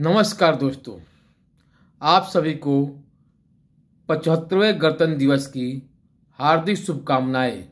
नमस्कार दोस्तों आप सभी को पचहत्तरवें गणतंत्र दिवस की हार्दिक शुभकामनाएं